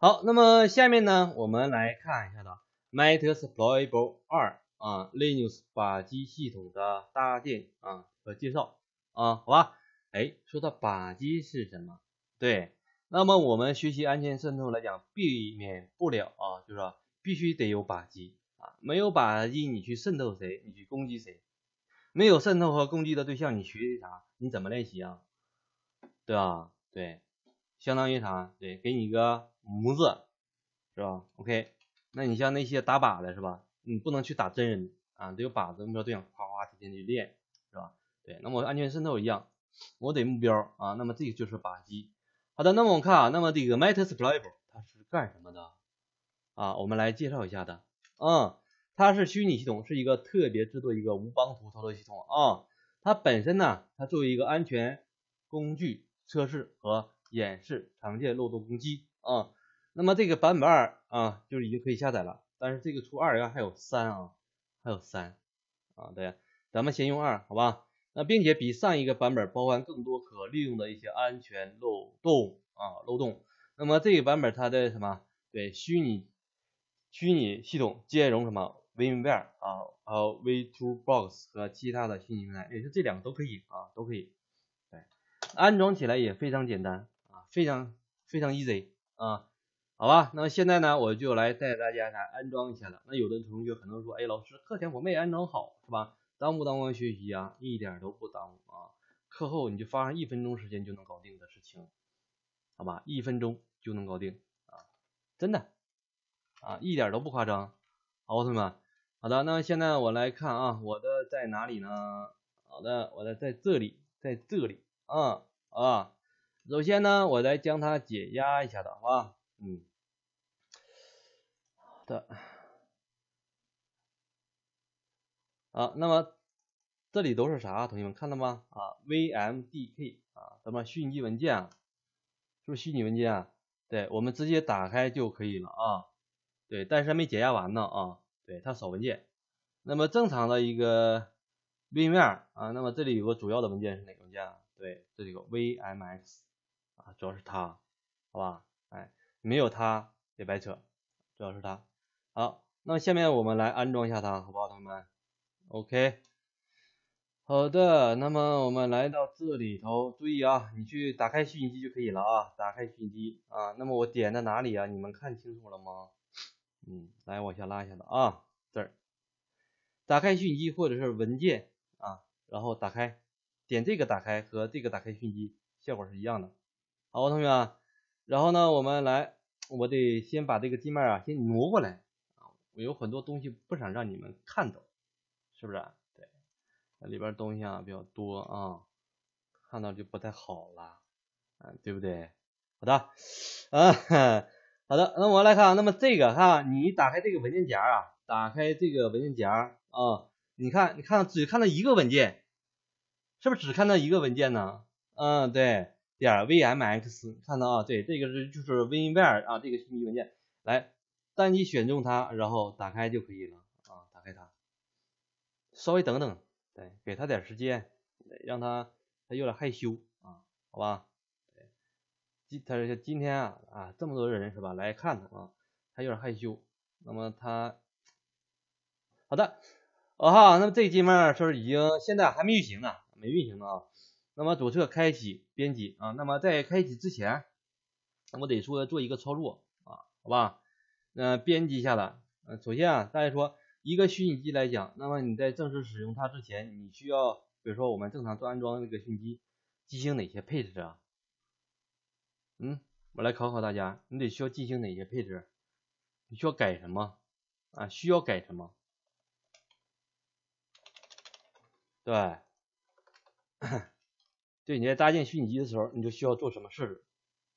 好，那么下面呢，我们来看一下的 Metasploitable 二啊，Linux 靶机系统的搭建啊和介绍啊，好吧？哎，说到靶机是什么？对，那么我们学习安全渗透来讲，避免不了啊，就是说必须得有靶机啊，没有靶机你去渗透谁？你去攻击谁？没有渗透和攻击的对象，你学习啥？你怎么练习啊？对啊，对，相当于啥？对，给你一个。模子是吧？OK，那你像那些打靶的是吧？你不能去打真人啊，得有靶子目标对象，哗哗提前去练是吧？对，那么安全渗透一样，我得目标啊，那么这个就是靶机。好的，那么我们看啊，那么这个 m e t a e r s u p p l e 它是干什么的啊？我们来介绍一下的，嗯，它是虚拟系统，是一个特别制作一个无帮图操作系统啊。它本身呢，它作为一个安全工具测试和演示常见漏洞攻击啊。那么这个版本二啊，就是已经可以下载了，但是这个除二应该还有三啊，还有三啊，对，咱们先用二好吧？那并且比上一个版本包含更多可利用的一些安全漏洞啊，漏洞。那么这个版本它的什么？对，虚拟虚拟系统兼容什么？WinWare 啊，呃，V2Box 和其他的虚拟平台，也就这两个都可以啊，都可以。对，安装起来也非常简单啊，非常非常 easy 啊。好吧，那么现在呢，我就来带大家来安装一下了。那有的同学可能说，哎，老师，课前我没安装好，是吧？耽误耽误学习啊？一点都不耽误啊！课后你就花上一分钟时间就能搞定的事情，好吧，一分钟就能搞定啊，真的啊，一点都不夸张。奥特曼，好的，那现在我来看啊，我的在哪里呢？好的，我的在这里，在这里啊啊。首先呢，我来将它解压一下的，好吧？嗯。的啊，那么这里都是啥？同学们看到吗？啊，VM DK 啊，咱们虚拟机文件啊，是不是虚拟文件啊？对，我们直接打开就可以了啊。对，但是还没解压完呢啊。对，它少文件。那么正常的一个 v 面啊，那么这里有个主要的文件是哪个文件啊？对，这里有 VMX 啊，主要是它，好吧？哎，没有它也白扯，主要是它。好，那下面我们来安装一下它，好不好，同学们？OK，好的，那么我们来到这里头，注意啊，你去打开虚拟机就可以了啊，打开虚拟机啊，那么我点在哪里啊？你们看清楚了吗？嗯，来往下拉一下子啊，这儿，打开虚拟机或者是文件啊，然后打开，点这个打开和这个打开虚拟机效果是一样的，好，同学们，然后呢，我们来，我得先把这个界面啊先挪过来。有很多东西不想让你们看到，是不是？对，里边东西啊比较多啊，看到就不太好了，啊，对不对？好的，啊，好的，那我来看啊，那么这个哈，你打开这个文件夹啊，打开这个文件夹啊，你看，你看，只看到一个文件，是不是只看到一个文件呢？嗯，对，点 vmx，看到啊，对，这个是就是 v i n w a r e 啊，这个虚拟文件，来。单击选中它，然后打开就可以了啊！打开它，稍微等等，对，给他点时间，让他他有点害羞啊，好吧？今它今天啊啊这么多人是吧？来看他啊，他有点害羞。那么他好的，啊哈，那么这界面就是已经现在还没运行呢，没运行呢啊。那么左侧开启编辑啊，那么在开启之前，我得说做一个操作啊，好吧？嗯，编辑下来。嗯，首先啊，大家说一个虚拟机来讲，那么你在正式使用它之前，你需要比如说我们正常做安装那个虚拟机，进行哪些配置啊？嗯，我来考考大家，你得需要进行哪些配置？你需要改什么啊？需要改什么？对，对，你在搭建虚拟机的时候，你就需要做什么设置？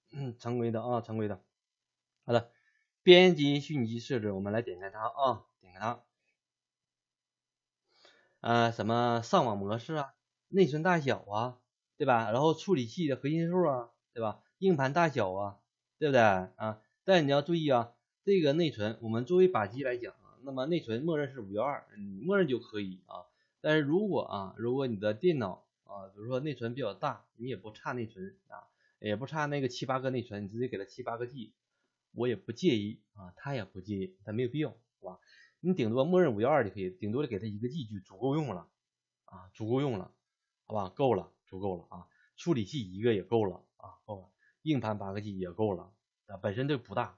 嗯，常规的啊，常规的。好的。编辑虚拟机设置，我们来点开它啊，点开它，呃，什么上网模式啊，内存大小啊，对吧？然后处理器的核心数啊，对吧？硬盘大小啊，对不对啊？但你要注意啊，这个内存，我们作为靶机来讲，啊，那么内存默认是五幺二，你默认就可以啊。但是如果啊，如果你的电脑啊，比如说内存比较大，你也不差内存啊，也不差那个七八个内存，你直接给它七八个 G。我也不介意啊，他也不介意，但没有必要，好吧？你顶多默认五幺二就可以，顶多的给他一个 G 就足够用了啊，足够用了，好吧？够了，足够了啊，处理器一个也够了啊，够了，硬盘八个 G 也够了啊，本身就不大，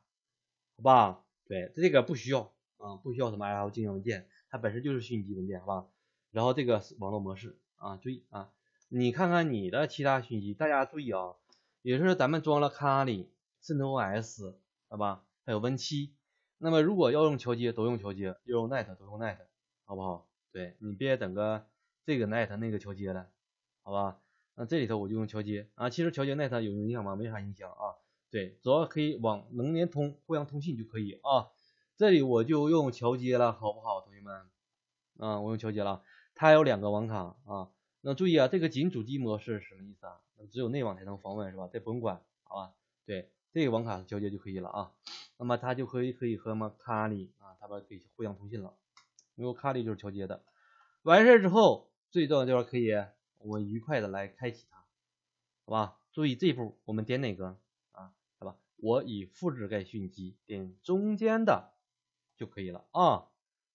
好吧？对，这个不需要啊，不需要什么 LJ 文件，它本身就是虚拟机文件，好吧？然后这个网络模式啊，注意啊，你看看你的其他虚拟机，大家注意啊，也就是咱们装了 Kali、CentOS。好吧，还有 Win 七，那么如果要用桥接，都用桥接，要用 Net，都用 Net，好不好？对你别整个这个 Net，那个桥接了，好吧？那这里头我就用桥接啊，其实桥接 Net 有影响吗？没啥影响啊，对，主要可以往能连通、互相通信就可以啊。这里我就用桥接了，好不好，同学们？啊，我用桥接了，它有两个网卡啊。那注意啊，这个仅主机模式什么意思啊？那只有内网才能访问是吧？这不用管，好吧？对。这个网卡交接就可以了啊，那么它就可以可以和么卡里啊，它们可以互相通信了，因为卡里就是交接的。完事儿之后，最重要的地方可以，我愉快的来开启它，好吧？注意这一步，我们点哪个啊？好吧，我已复制该讯息，点中间的就可以了啊。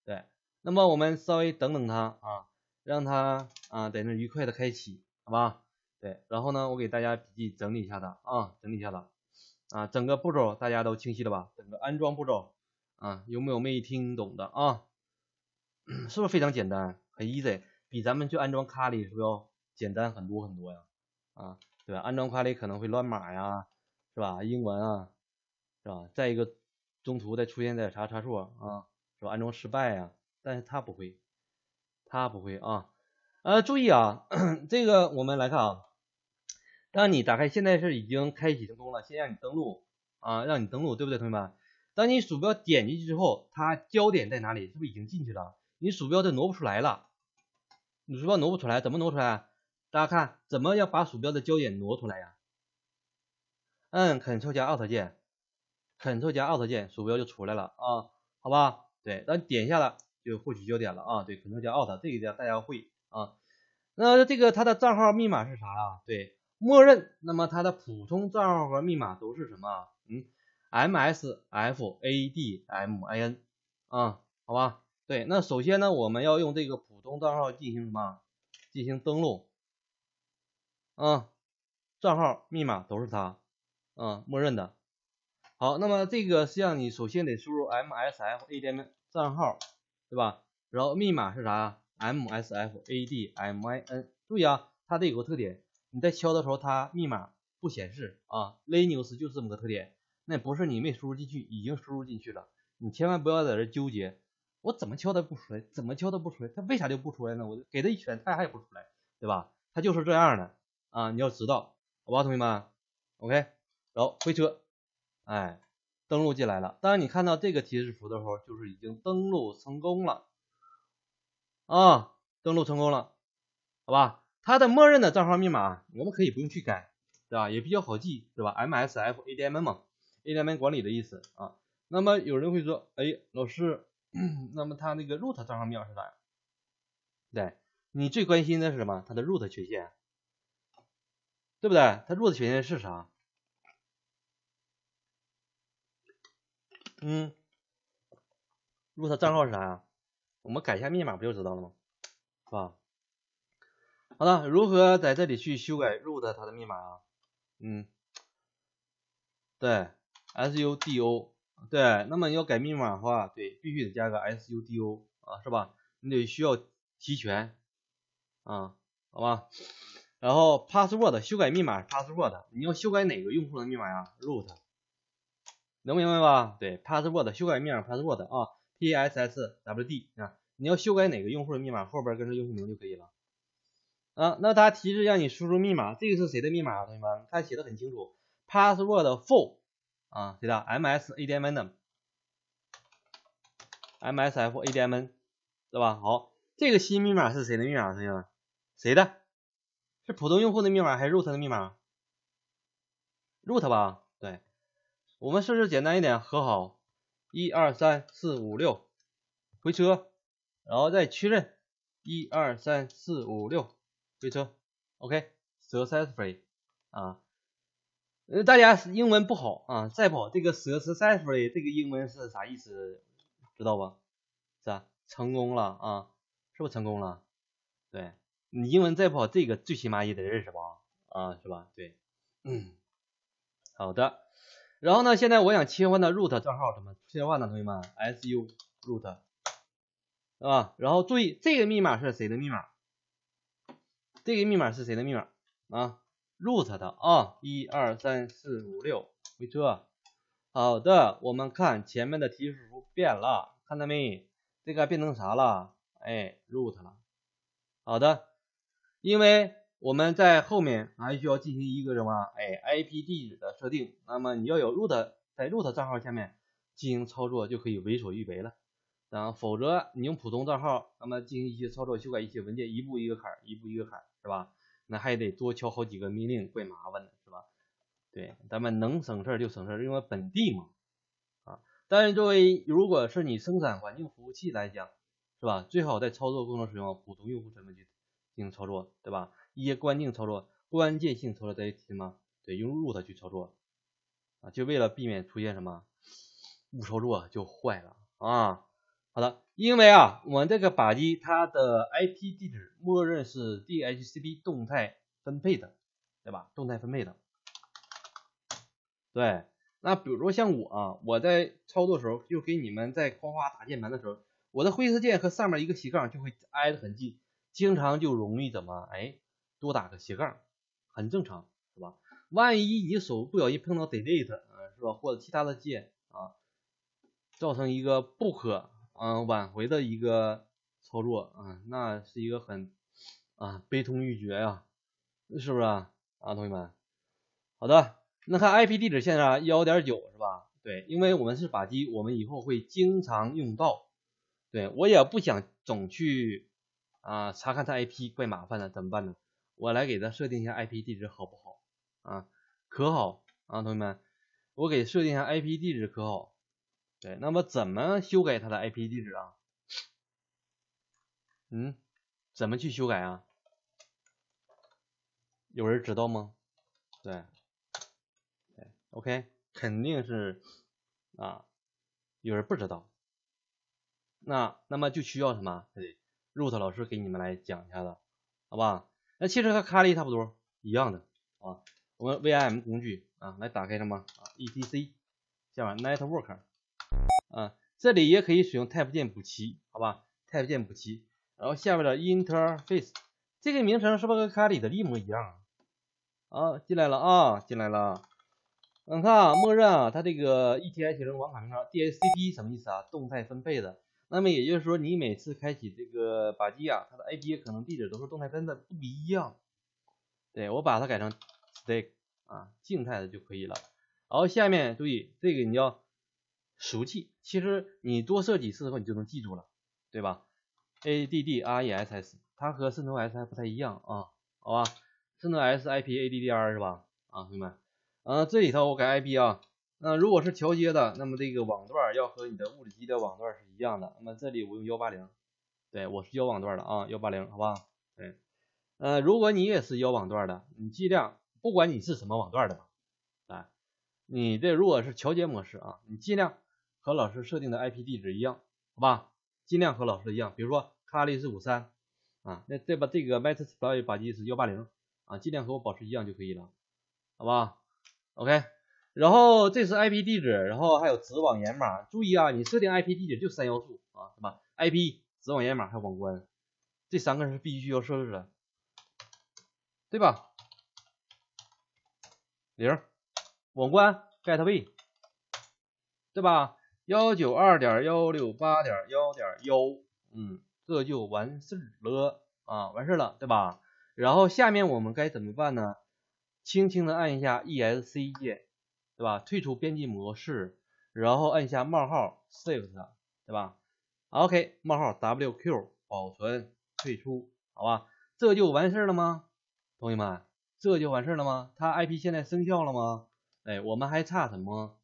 对，那么我们稍微等等它啊，让它啊在那愉快的开启，好吧？对，然后呢，我给大家笔记整理一下它啊，整理一下它。啊，整个步骤大家都清晰了吧？整个安装步骤啊，有没有没听懂的啊？是不是非常简单，很 easy？比咱们去安装卡里是不是要简单很多很多呀？啊，对吧？安装卡里可能会乱码呀，是吧？英文啊，是吧？再一个，中途再出现点啥差错啊，是吧？安装失败呀，但是它不会，它不会啊。呃，注意啊，这个我们来看啊。让你打开，现在是已经开启成功了。先让你登录啊，让你登录，对不对，同学们？当你鼠标点进去之后，它焦点在哪里？是不是已经进去了？你鼠标就挪不出来了，你鼠标挪不出来，怎么挪出来？大家看，怎么要把鼠标的焦点挪出来呀？按 c t r l 加 Alt 键，Ctrl 加 Alt 键，鼠标就出来了啊，好吧？对，当你点一下了，就获取焦点了啊，对，Ctrl 加 Alt 这个大家会啊。那这个它的账号密码是啥呀？对。默认，那么它的普通账号和密码都是什么？嗯，msfadmin 啊，好吧，对，那首先呢，我们要用这个普通账号进行什么？进行登录，啊，账号密码都是它，啊，默认的。好，那么这个实际上你首先得输入 m s f a d m 账号，对吧？然后密码是啥？msfadmin，注意啊，它这有个特点。你在敲的时候，它密码不显示啊，Linux 就是这么个特点。那不是你没输入进去，已经输入进去了。你千万不要在这纠结，我怎么敲它不出来，怎么敲它不出来，它为啥就不出来呢？我给它一拳，它还不出来，对吧？它就是这样的啊，你要知道，好吧，同学们，OK，然后回车，哎，登录进来了。当你看到这个提示符的时候，就是已经登录成功了啊，登录成功了，好吧。它的默认的账号密码我们可以不用去改，对吧？也比较好记，对吧 m s f a d m 嘛 a d m 管理的意思啊。那么有人会说，哎，老师，那么它那个 root 账号密码是啥呀？对，你最关心的是什么？它的 root 权限，对不对？它 root 权限是啥？嗯，root 账号是啥呀？我们改一下密码不就知道了吗？是吧？好的，如何在这里去修改 root 它的密码啊？嗯，对，sudo 对，那么你要改密码的话，对，必须得加个 sudo 啊，是吧？你得需要提权啊，好吧？然后 password 修改密码 password，你要修改哪个用户的密码呀？root，能明白吧？对，password 修改密码 password 啊，p s s w d 啊，你要修改哪个用户的密码，后边跟着用户名就可以了。嗯，那它提示让你输入密码，这个是谁的密码啊？同学们，他写的很清楚，password for 啊，对的，msadmn，msfadmn，对吧？好，这个新密码是谁的密码？同学们，谁的？是普通用户的密码还是 root 的密码？root 吧，对。我们设置简单一点，和好，一二三四五六，回车，然后再确认，一二三四五六。飞车，OK，successfully 啊，呃，大家英文不好啊，再不好，这个 successfully 这个英文是啥意思？知道吧？是吧？成功了啊？是不成功了？对，你英文再不好，这个最起码也得认识吧？啊，是吧？对。嗯，好的。然后呢，现在我想切换到 root 账号，怎么切换呢？同学们，su root，啊，然后注意这个密码是谁的密码？这个密码是谁的密码啊？root 的啊，一二三四五六，没错。好的，我们看前面的提示符变了，看到没？这个变成啥了？哎，root 了。好的，因为我们在后面还需要进行一个什么？哎，IP 地址的设定。那么你要有 root，在 root 账号下面进行操作就可以为所欲为了。然后否则你用普通账号，那么进行一些操作，修改一些文件，一步一个坎儿，一步一个坎儿。是吧？那还得多敲好几个命令，怪麻烦的，是吧？对，咱们能省事儿就省事儿，因为本地嘛，啊。但是作为如果是你生产环境服务器来讲，是吧？最好在操作过程使用普通用户身份去进行操作，对吧？一些关键操作、关键性操作，在什么？对，用 root 去操作啊，就为了避免出现什么误操作就坏了啊。好的，因为啊，我这个靶机它的 IP 地址默认是 DHCP 动态分配的，对吧？动态分配的。对，那比如说像我啊，我在操作时候就给你们在夸夸打键盘的时候，我的灰色键和上面一个斜杠就会挨得很近，经常就容易怎么哎多打个斜杠，很正常，是吧？万一你手不小心碰到 Delete，啊，是吧？或者其他的键啊，造成一个不可嗯，挽回的一个操作啊，那是一个很啊悲痛欲绝呀，是不是啊啊？同学们，好的，那看 IP 地址现在幺点九是吧？对，因为我们是靶机，我们以后会经常用到。对我也不想总去啊查看它 IP，怪麻烦的，怎么办呢？我来给它设定一下 IP 地址好不好啊？可好啊？同学们，我给设定一下 IP 地址可好？对，那么怎么修改它的 IP 地址啊？嗯，怎么去修改啊？有人知道吗？对，对，OK，肯定是啊，有人不知道。那那么就需要什么？对，root 老师给你们来讲一下子，好吧？那其实和 kali 差不多一样的啊，我们 VIM 工具啊，来打开什么啊？Etc 下面 Network。啊，这里也可以使用 Tab 键补齐，好吧，Tab 键补齐，然后下面的 Interface 这个名称是不是跟卡里的一模一样啊？进来了啊，进来了。你看，默认啊，它这个 E T I 成网卡名称 D H C P 什么意思啊？动态分配的。那么也就是说，你每次开启这个把机啊，它的 i P 可能地址都是动态分的不一样。对我把它改成 Static 啊，静态的就可以了。然后下面注意这个你要。熟记，其实你多设几次之后，你就能记住了，对吧？A D D R E S S，它和渗透 S 不太一样啊，好吧？渗透 S I P A D D R 是吧？啊，同学们，嗯，这里头我改 I P 啊，那如果是桥接的，那么这个网段要和你的物理机的网段是一样的。那么这里我用幺八零，对我是幺网段的啊，幺八零，好吧？嗯，呃，如果你也是幺网段的，你尽量，不管你是什么网段的吧，哎，你这如果是桥接模式啊，你尽量。和老师设定的 IP 地址一样，好吧？尽量和老师一样，比如说哈利是五三，啊，那再把这个 m a t r s p r o y 八 G 是幺八零，啊，尽量和我保持一样就可以了，好吧？OK，然后这是 IP 地址，然后还有子网掩码，注意啊，你设定 IP 地址就三要素啊，什吧？IP、子网掩码还有网关，这三个是必须要设置的，对吧？零，网关 get v，对吧？幺九二点幺六八点幺点幺，嗯，这就完事了啊，完事了，对吧？然后下面我们该怎么办呢？轻轻的按一下 ESC 键，对吧？退出编辑模式，然后按一下冒号 Shift，对吧？OK，冒号 WQ 保存退出，好吧？这就完事了吗？同学们，这就完事了吗？它 IP 现在生效了吗？哎，我们还差什么？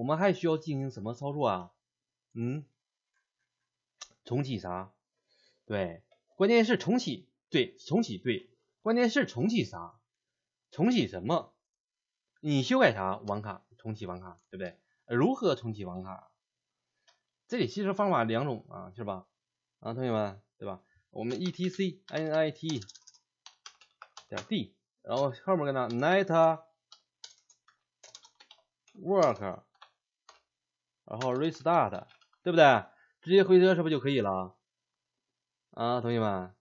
我们还需要进行什么操作啊？嗯，重启啥？对，关键是重启。对，重启。对，关键是重启啥？重启什么？你修改啥网卡？重启网卡，对不对？如何重启网卡？这里其实方法两种啊，是吧？啊，同学们，对吧？我们 E T C N I T 点 D，然后后面跟着 Network。然后 restart，对不对？直接回车是不是就可以了？啊，同学们，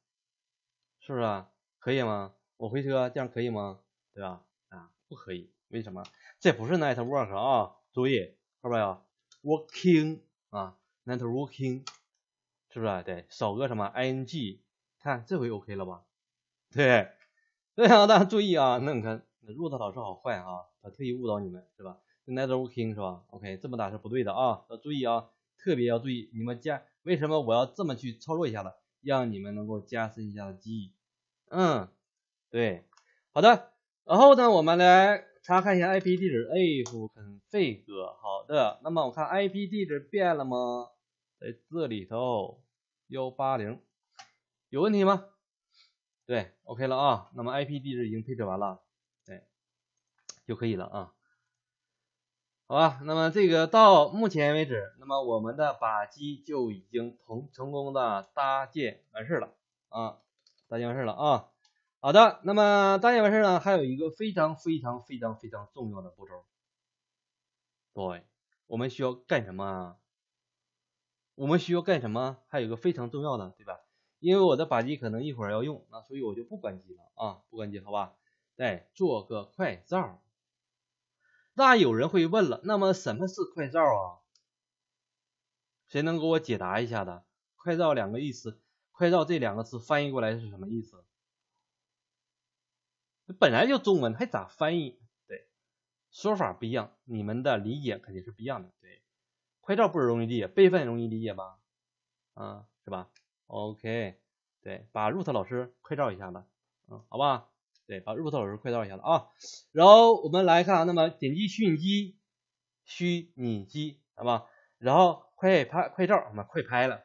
是不是啊？可以吗？我回车这样可以吗？对吧？啊，不可以，为什么？这不是 network 啊，注意，好边要 working 啊，networking，是不是？对，少个什么 ing，看这回 OK 了吧？对，所以大家注意啊，那你看，那弱的老师好坏啊，他特意误导你们，是吧？n e t w o r king 是吧？OK，这么打是不对的啊，要注意啊，特别要注意。你们加为什么我要这么去操作一下子，让你们能够加深一下记忆。嗯，对，好的。然后呢，我们来查看一下 IP 地址。o n f 费哥。好的，那么我看 IP 地址变了吗？在这里头幺八零，有问题吗？对，OK 了啊。那么 IP 地址已经配置完了，对，就可以了啊。好吧，那么这个到目前为止，那么我们的靶机就已经成成功的搭建完事了啊，搭建完事了啊。好的，那么搭建完事呢，还有一个非常非常非常非常重要的步骤。对，我们需要干什么？我们需要干什么？还有一个非常重要的，对吧？因为我的靶机可能一会儿要用，那所以我就不关机了啊，不关机，好吧？哎，做个快照。那有人会问了，那么什么是快照啊？谁能给我解答一下的？快照两个意思，快照这两个字翻译过来是什么意思？本来就中文，还咋翻译？对，说法不一样，你们的理解肯定是不一样的。对，快照不容易理解，备份容易理解吧？啊，是吧？OK，对，把 root 老师快照一下子，嗯，好吧？对，把入套老师快照一下子啊，然后我们来看啊，那么点击虚拟机，虚拟机好吧，然后快拍快照啊，快拍了，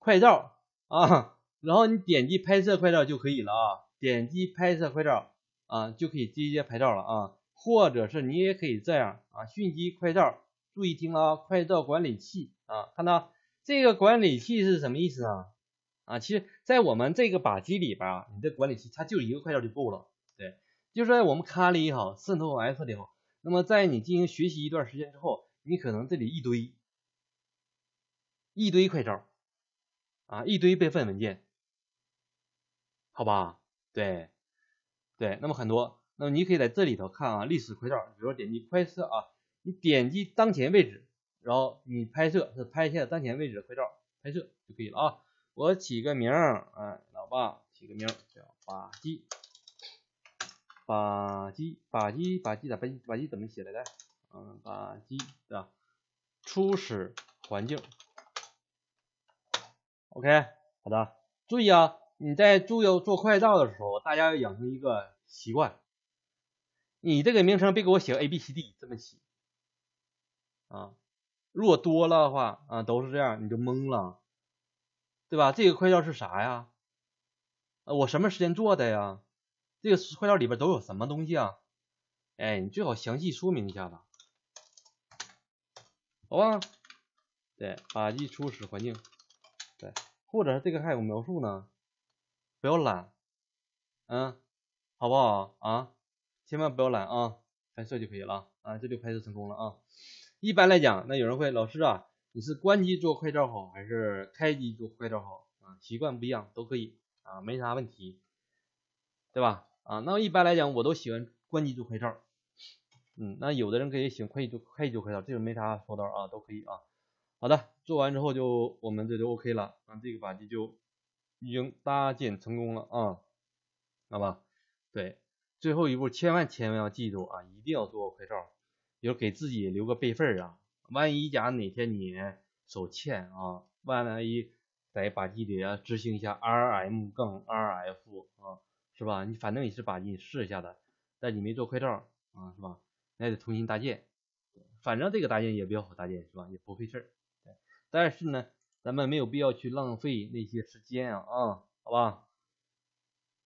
快照啊，然后你点击拍摄快照就可以了啊，点击拍摄快照啊，就可以直接拍照了啊，或者是你也可以这样啊，迅机快照，注意听啊，快照管理器啊，看到这个管理器是什么意思啊？啊，其实，在我们这个靶机里边啊，你的管理器它就一个快照就够了。对，就是在我们卡里也好，渗透 S 里好，那么，在你进行学习一段时间之后，你可能这里一堆，一堆快照，啊，一堆备份文件，好吧？对，对，那么很多，那么你可以在这里头看啊，历史快照，比如说点击拍摄啊，你点击当前位置，然后你拍摄是拍一下当前位置的快照，拍摄就可以了啊。我起个名儿，哎，老爸起个名叫巴基，巴基，巴基，巴基咋巴，巴基怎么写的着？嗯，巴基的初始环境。OK，好的。注意啊，你在做做快照的时候，大家要养成一个习惯，你这个名称别给我写个 A B C D 这么写啊。如果多了的话啊，都是这样，你就懵了。对吧？这个快照是啥呀？呃，我什么时间做的呀？这个快照里边都有什么东西啊？哎，你最好详细说明一下吧，好吧？对，把一初始环境，对，或者是这个还有描述呢，不要懒，嗯，好不好啊？千万不要懒啊，拍摄就可以了啊，这就拍摄成功了啊。一般来讲，那有人会，老师啊。你是关机做快照好还是开机做快照好啊？习惯不一样都可以啊，没啥问题，对吧？啊，那一般来讲我都喜欢关机做快照，嗯，那有的人可以欢快机做快机做快照，这个没啥说道啊，都可以啊。好的，做完之后就我们这就 OK 了，那这个把机就已经搭建成功了啊，好吧？对，最后一步千万千万要记住啊，一定要做快照，比如给自己留个备份啊。万一假哪天你手欠啊，万万一得把这里啊执行一下 R M 杠 R F 啊，是吧？你反正也是把，你试一下子，但你没做快照啊，是吧？那得重新搭建，反正这个搭建也比较好搭建，是吧？也不费事儿。但是呢，咱们没有必要去浪费那些时间啊啊，好吧？